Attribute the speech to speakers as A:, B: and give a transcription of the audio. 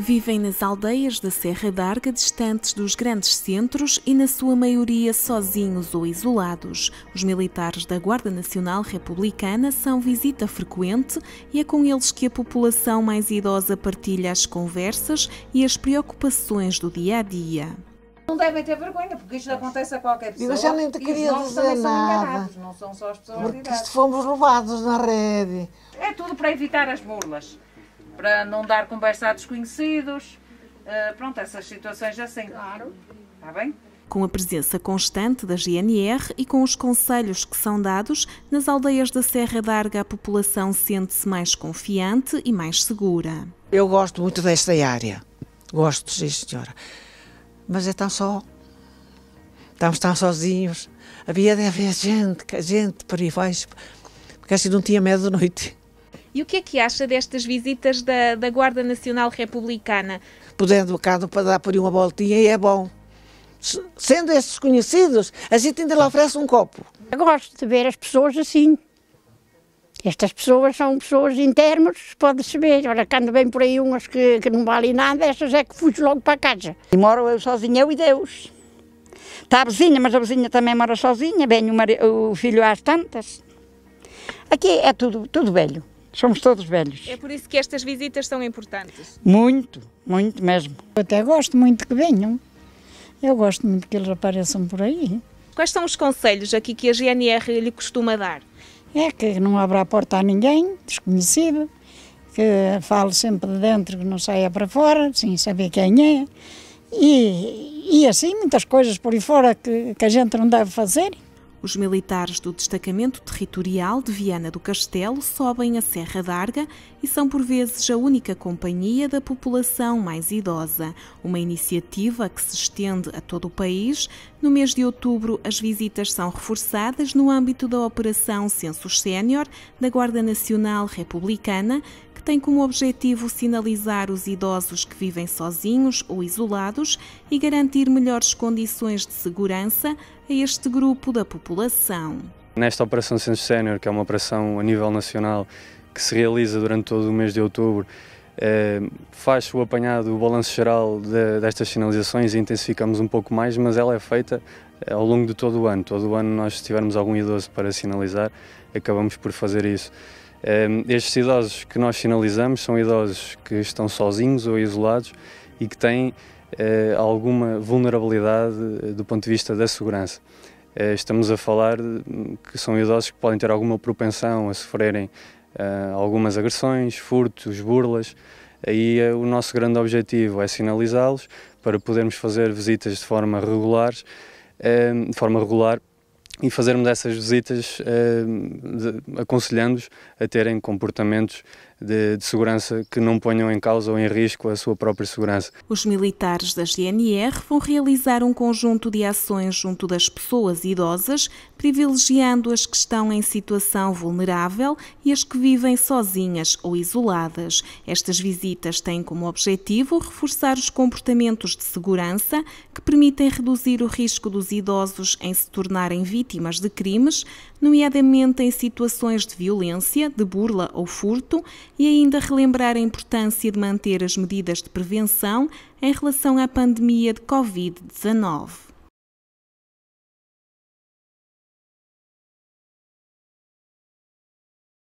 A: Vivem nas aldeias da Serra d'Arga, distantes dos grandes centros e, na sua maioria, sozinhos ou isolados. Os militares da Guarda Nacional Republicana são visita frequente e é com eles que a população mais idosa partilha as conversas e as preocupações do dia a dia. Não devem ter vergonha, porque isto acontece a qualquer pessoa. Eu já nem te queria dizer nada. não são só as pessoas Porque isto fomos roubados na rede. É tudo para evitar as burlas para não dar conversa a desconhecidos. Uh, pronto, essas situações assim. Claro. Está bem? Com a presença constante da GNR e com os conselhos que são dados, nas aldeias da Serra d'Arga a população sente-se mais confiante e mais segura. Eu gosto muito desta área. Gosto, sim, senhora. Mas é tão só. Estamos tão sozinhos. Havia de haver gente, gente por aí baixo, porque assim não tinha medo de noite. E o que é que acha destas visitas da, da Guarda Nacional Republicana? Podendo cá para dar por uma voltinha é bom. Sendo esses conhecidos, a
B: gente ainda lhe oferece um copo. Eu gosto de ver as pessoas assim. Estas pessoas são pessoas internas, pode-se ver. Olha, quando vem por aí umas que, que não valem nada, estas é que fugem logo para casa. E moro eu sozinha, eu e Deus. Está a vizinha, mas a vizinha
A: também mora sozinha, vem o, filho às tantas. Aqui é tudo, tudo velho. Somos todos velhos. É por isso que estas visitas são importantes? Muito, muito mesmo. Eu até gosto muito que venham. Eu gosto muito que eles apareçam por aí. Quais são os conselhos aqui que a GNR lhe costuma dar? É que não abra a porta a ninguém, desconhecido, que fale sempre de dentro, que não saia para fora, sem saber quem é. E, e assim muitas coisas por aí fora que, que a gente não deve fazer. Os militares do destacamento territorial de Viana do Castelo sobem a Serra d'Arga e são por vezes a única companhia da população mais idosa, uma iniciativa que se estende a todo o país. No mês de outubro, as visitas são reforçadas no âmbito da Operação Censo Sénior da Guarda Nacional Republicana, que tem como objetivo sinalizar os idosos que vivem sozinhos ou isolados e garantir melhores condições de segurança a este grupo da população população.
B: Nesta Operação Censo Sénior, que é uma operação a nível nacional que se realiza durante todo o mês de outubro, eh, faz o apanhado, o balanço geral destas sinalizações e intensificamos um pouco mais, mas ela é feita eh, ao longo de todo o ano. Todo o ano, nós, se tivermos algum idoso para sinalizar, acabamos por fazer isso. Eh, estes idosos que nós sinalizamos são idosos que estão sozinhos ou isolados e que têm alguma vulnerabilidade do ponto de vista da segurança. Eh, estamos a falar hum, que são idosos que podem ter alguma propensão a sofrerem eh, algumas agressões, furtos, burlas. Aí eh, o nosso grande objetivo é sinalizá-los para podermos fazer visitas de forma regular de forma regular e fazermos essas visitas uh, aconselhando-os a terem comportamentos de, de, segurança que não ponham em causa ou em risco a sua própria segurança.
A: Os militares da GNR vão realizar um conjunto de ações junto das pessoas idosas, privilegiando as que estão em situação vulnerável e as que vivem sozinhas ou isoladas. Estas visitas têm como objetivo reforçar os comportamentos de segurança que permitem reduzir o risco dos idosos em se tornarem vítimas vítimas de crimes, nomeadamente em situações de violência, de burla ou furto, e ainda relembrar a importância de manter as medidas de prevenção em relação à pandemia de Covid-19.